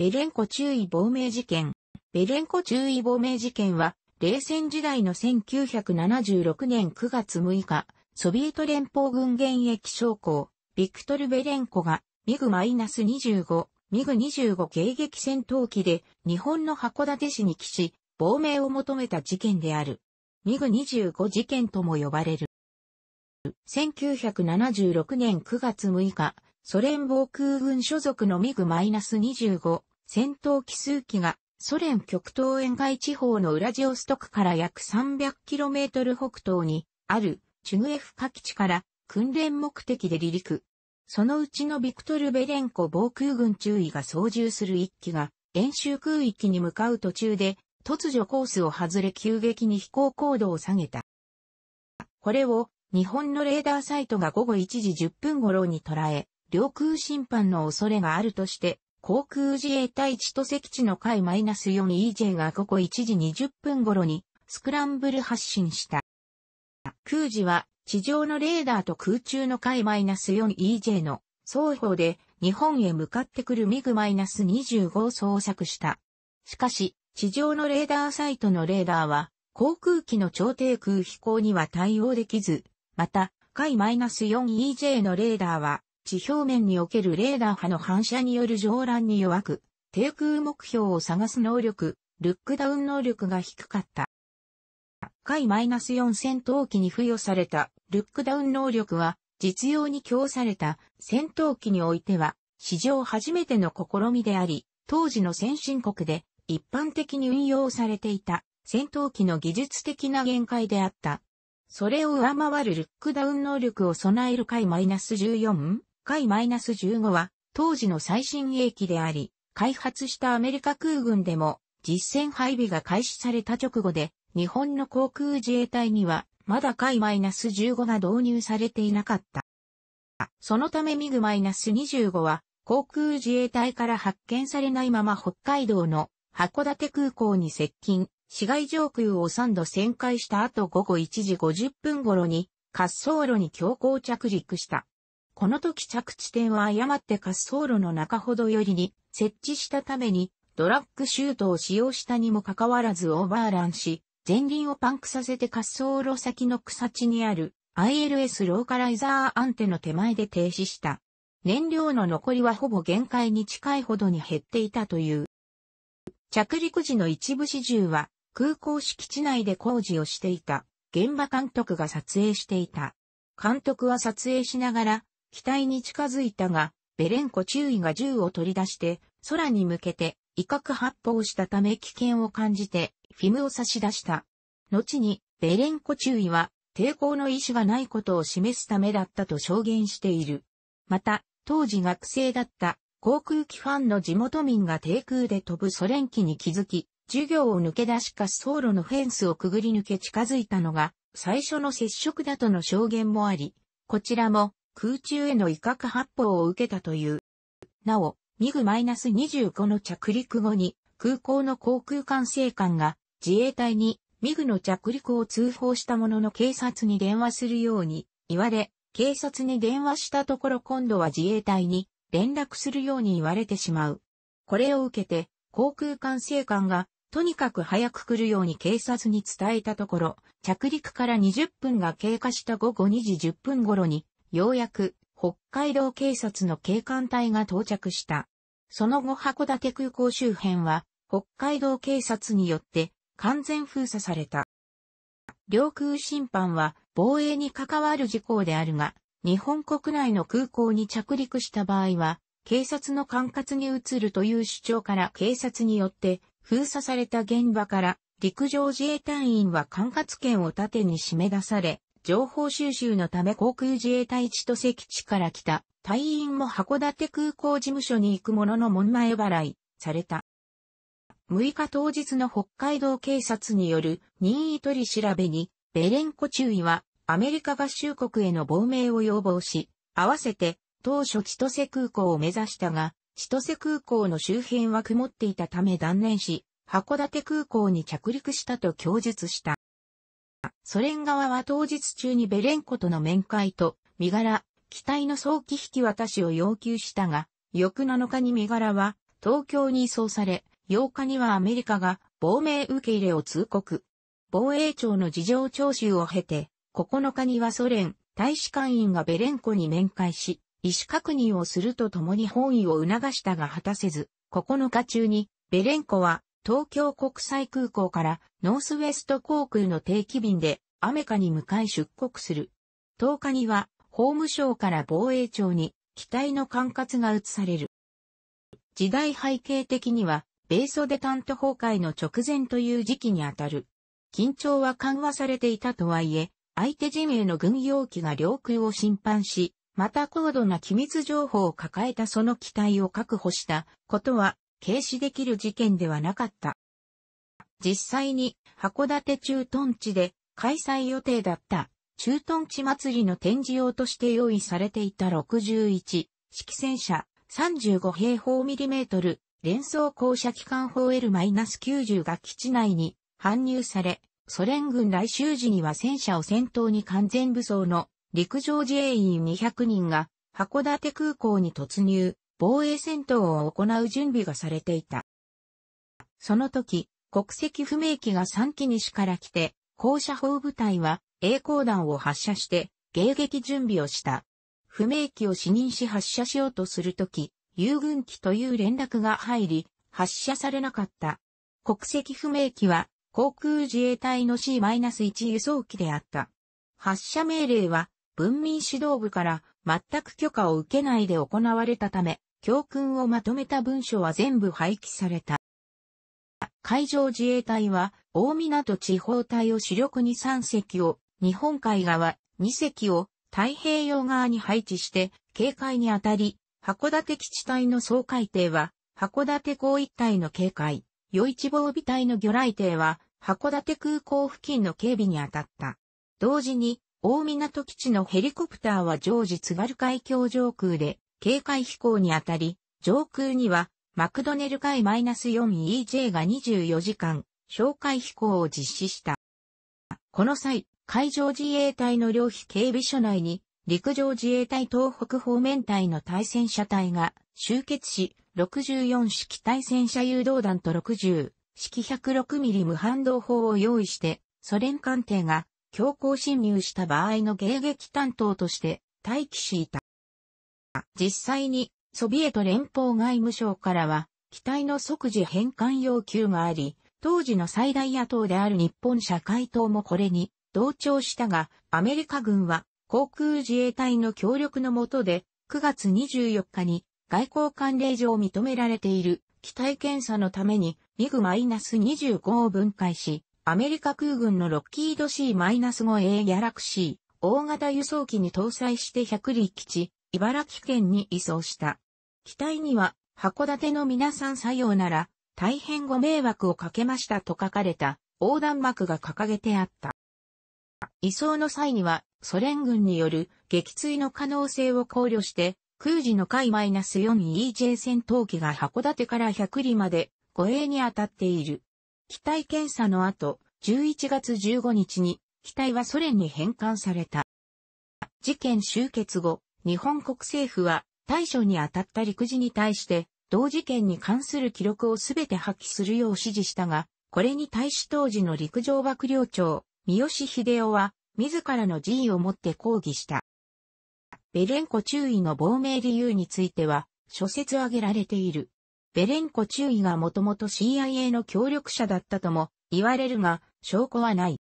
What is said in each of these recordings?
ベレンコ注意亡命事件。ベレンコ注意亡命事件は、冷戦時代の1976年9月6日、ソビエト連邦軍現役将校、ビクトル・ベレンコが、ミグ -25、ミグ25迎撃戦闘機で、日本の函館市に帰し、亡命を求めた事件である。ミグ25事件とも呼ばれる。1976年9月6日、ソ連防空軍所属のミグ -25、戦闘機数機がソ連極東沿海地方のウラジオストクから約 300km 北東にあるチュグエフカ基地から訓練目的で離陸。そのうちのビクトル・ベレンコ防空軍中尉が操縦する一機が演習空域に向かう途中で突如コースを外れ急激に飛行高度を下げた。これを日本のレーダーサイトが午後1時10分頃に捉え、領空侵犯の恐れがあるとして航空自衛隊千歳基地の回 -4EJ が午後1時20分頃にスクランブル発進した。空時は地上のレーダーと空中の回 -4EJ の双方で日本へ向かってくるミグ -25 を捜索した。しかし、地上のレーダーサイトのレーダーは航空機の超低空飛行には対応できず、また、回 -4EJ のレーダーは地表面におけるレーダー波の反射による上乱に弱く、低空目標を探す能力、ルックダウン能力が低かった。海マイナス -4 戦闘機に付与されたルックダウン能力は、実用に供された戦闘機においては、史上初めての試みであり、当時の先進国で一般的に運用されていた戦闘機の技術的な限界であった。それを上回るルックダウン能力を備える海 -14 回 -15 は当時の最新鋭機であり、開発したアメリカ空軍でも実戦配備が開始された直後で、日本の航空自衛隊にはまだ回 -15 が導入されていなかった。そのためミグ -25 は航空自衛隊から発見されないまま北海道の函館空港に接近、市街上空を3度旋回した後午後1時50分頃に滑走路に強行着陸した。この時着地点は誤って滑走路の中ほど寄りに設置したために、ドラッグシュートを使用したにもかかわらずオーバーランし、前輪をパンクさせて滑走路先の草地にある ILS ローカライザーアンテの手前で停止した。燃料の残りはほぼ限界に近いほどに減っていたという。着陸時の一部始終は空港敷地内で工事をしていた現場監督が撮影していた。監督は撮影しながら機体に近づいたが、ベレンコ中尉が銃を取り出して、空に向けて威嚇発砲したため危険を感じて、フィムを差し出した。後に、ベレンコ中尉は、抵抗の意思がないことを示すためだったと証言している。また、当時学生だった航空機ファンの地元民が低空で飛ぶソ連機に気づき、授業を抜け出し滑走路のフェンスをくぐり抜け近づいたのが最初の接触だとの証言もあり、こちらも空中への威嚇発砲を受けたという。なお、ミグ -25 の着陸後に空港の航空管制官が自衛隊にミグの着陸を通報したものの警察に電話するように言われ、警察に電話したところ今度は自衛隊に連絡するように言われてしまう。これを受けて航空管制官がとにかく早く来るように警察に伝えたところ、着陸から20分が経過した午後2時10分頃にようやく北海道警察の警官隊が到着した。その後函館空港周辺は北海道警察によって完全封鎖された。領空侵犯は防衛に関わる事項であるが、日本国内の空港に着陸した場合は、警察の管轄に移るという主張から警察によって封鎖された現場から陸上自衛隊員は管轄権を盾に締め出され、情報収集のため航空自衛隊千歳基地から来た隊員も函館空港事務所に行くものの門前払いされた。6日当日の北海道警察による任意取り調べに、ベレンコ中尉はアメリカ合衆国への亡命を要望し、合わせて当初千歳空港を目指したが、千歳空港の周辺は曇っていたため断念し、函館空港に着陸したと供述した。ソ連側は当日中にベレンコとの面会と、身柄、機体の早期引き渡しを要求したが、翌7日に身柄は東京に移送され、8日にはアメリカが亡命受け入れを通告。防衛庁の事情聴取を経て、9日にはソ連大使館員がベレンコに面会し、意思確認をするとともに本意を促したが果たせず、9日中にベレンコは東京国際空港からノースウェスト航空の定期便でアメカに向かい出国する。10日には法務省から防衛庁に機体の管轄が移される。時代背景的には、米ソデタント崩壊の直前という時期にあたる。緊張は緩和されていたとはいえ、相手陣営の軍用機が領空を侵犯し、また高度な機密情報を抱えたその機体を確保したことは軽視できる事件ではなかった。実際に函館駐屯地で開催予定だった駐屯地祭りの展示用として用意されていた61式戦車35平方ミリメートル連装降車機関砲 L-90 が基地内に搬入され、ソ連軍来襲時には戦車を先頭に完全武装の陸上自衛員200人が函館空港に突入、防衛戦闘を行う準備がされていた。その時、国籍不明機が3機西から来て、高射砲部隊は栄光弾を発射して迎撃準備をした。不明機を視認し発射しようとするとき、遊軍機という連絡が入り、発射されなかった。国籍不明機は航空自衛隊の C-1 輸送機であった。発射命令は文民指導部から全く許可を受けないで行われたため、教訓をまとめた文書は全部廃棄された。海上自衛隊は、大港地方隊を主力に3隻を、日本海側2隻を太平洋側に配置して、警戒にあたり、函館基地隊の総海艇は、函館港一帯の警戒、余一防備隊の魚雷艇は、函館空港付近の警備に当たった。同時に、大港基地のヘリコプターは常時津軽海峡上空で、警戒飛行にあたり、上空には、マクドネル海 -4EJ が24時間、哨戒飛行を実施した。この際、海上自衛隊の両飛警備署内に、陸上自衛隊東北方面隊の対戦車隊が集結し、64式対戦車誘導弾と60式106ミリ無反動砲を用意して、ソ連艦艇が強行侵入した場合の迎撃担当として待機しいた。実際にソビエト連邦外務省からは、機体の即時返還要求があり、当時の最大野党である日本社会党もこれに同調したが、アメリカ軍は航空自衛隊の協力の下で、9月24日に外交官令上認められている機体検査のためにミグ -25 を分解し、アメリカ空軍のロッキード C-5A ギャラクシー大型輸送機に搭載して100里基地、茨城県に移送した。機体には、函館の皆さん作用なら、大変ご迷惑をかけましたと書かれた横断幕が掲げてあった。移送の際には、ソ連軍による撃墜の可能性を考慮して、空時の海 -4EJ 戦闘機が函館から100里まで護衛に当たっている。機体検査の後、11月15日に機体はソ連に返還された。事件終結後、日本国政府は対処に当たった陸自に対して、同事件に関する記録をすべて破棄するよう指示したが、これに対し当時の陸上幕僚長、三好秀夫は、自らの辞意をもって抗議した。ベレンコ注意の亡命理由については、諸説挙げられている。ベレンコ注意がもともと CIA の協力者だったとも言われるが、証拠はない。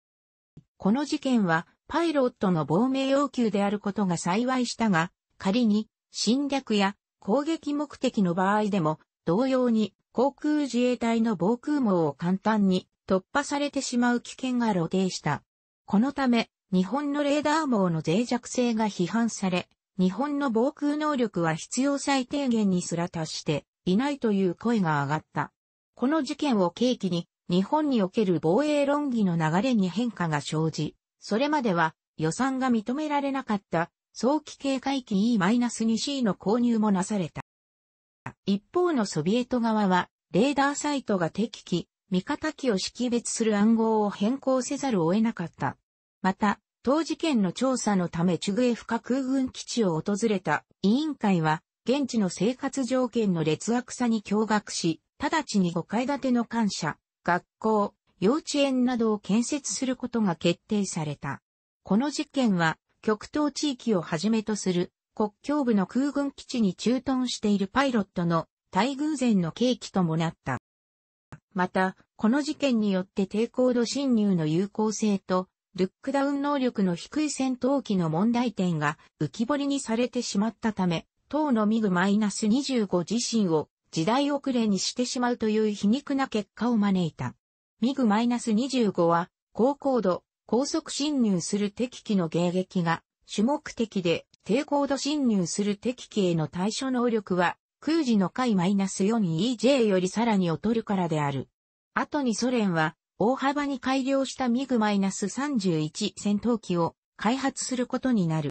この事件はパイロットの亡命要求であることが幸いしたが、仮に侵略や攻撃目的の場合でも、同様に航空自衛隊の防空網を簡単に突破されてしまう危険が露呈した。このため、日本のレーダー網の脆弱性が批判され、日本の防空能力は必要最低限にすら達していないという声が上がった。この事件を契機に、日本における防衛論議の流れに変化が生じ、それまでは予算が認められなかった早期警戒機 E-2C の購入もなされた。一方のソビエト側は、レーダーサイトが敵機、味方機を識別する暗号を変更せざるを得なかった。また、当事件の調査のためチュグエフカ空軍基地を訪れた委員会は、現地の生活条件の劣悪さに驚愕し、直ちに5階建ての感謝、学校、幼稚園などを建設することが決定された。この事件は、極東地域をはじめとする国境部の空軍基地に駐屯しているパイロットの大偶然の契機ともなった。また、この事件によって低高度侵入の有効性と、ルックダウン能力の低い戦闘機の問題点が浮き彫りにされてしまったため、当のミグ -25 自身を時代遅れにしてしまうという皮肉な結果を招いた。ミグ -25 は、高高度、高速侵入する敵機の迎撃が、主目的で低高度侵入する敵機への対処能力は、空時の回 -4EJ よりさらに劣るからである。後にソ連は、大幅に改良したミグ -31 戦闘機を開発することになる。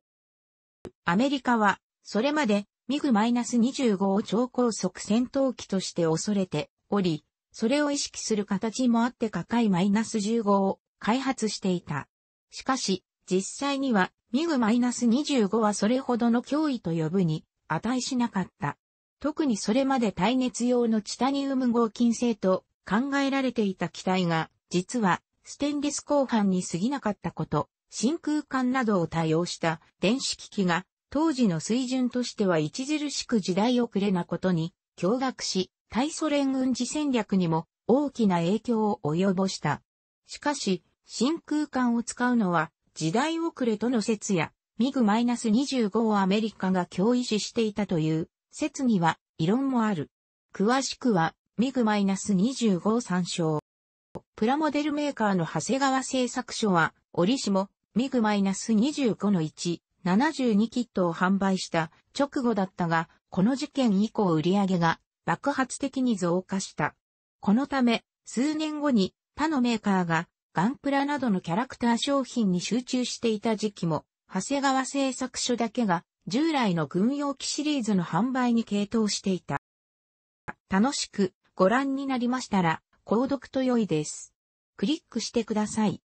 アメリカは、それまでミグ -25 を超高速戦闘機として恐れており、それを意識する形もあっていマイナス -15 を開発していた。しかし、実際には、ミグマイナス -25 はそれほどの脅威と呼ぶに値しなかった。特にそれまで耐熱用のチタニウム合金製と考えられていた機体が、実はステンレス鋼板に過ぎなかったこと、真空管などを多用した電子機器が当時の水準としては著しく時代遅れなことに驚愕し、対ソ連軍事戦略にも大きな影響を及ぼした。しかし、真空管を使うのは時代遅れとの説や、ミグ -25 をアメリカが脅威視していたという説には異論もある。詳しくは、ミグ -25 参照。プラモデルメーカーの長谷川製作所は、折しも、ミグ -25 の1、72キットを販売した直後だったが、この事件以降売り上げが爆発的に増加した。このため、数年後に他のメーカーがガンプラなどのキャラクター商品に集中していた時期も、長谷川製作所だけが従来の軍用機シリーズの販売に傾倒していた。楽しくご覧になりましたら、購読と良いです。クリックしてください。